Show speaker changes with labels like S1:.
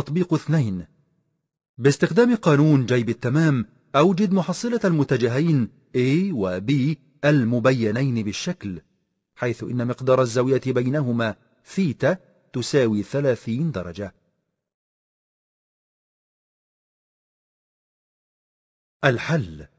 S1: تطبيق اثنين باستخدام قانون جيب التمام أوجد محصلة المتجهين A و B المبينين بالشكل حيث إن مقدار الزاوية بينهما ثيتا تساوي 30 درجة
S2: الحل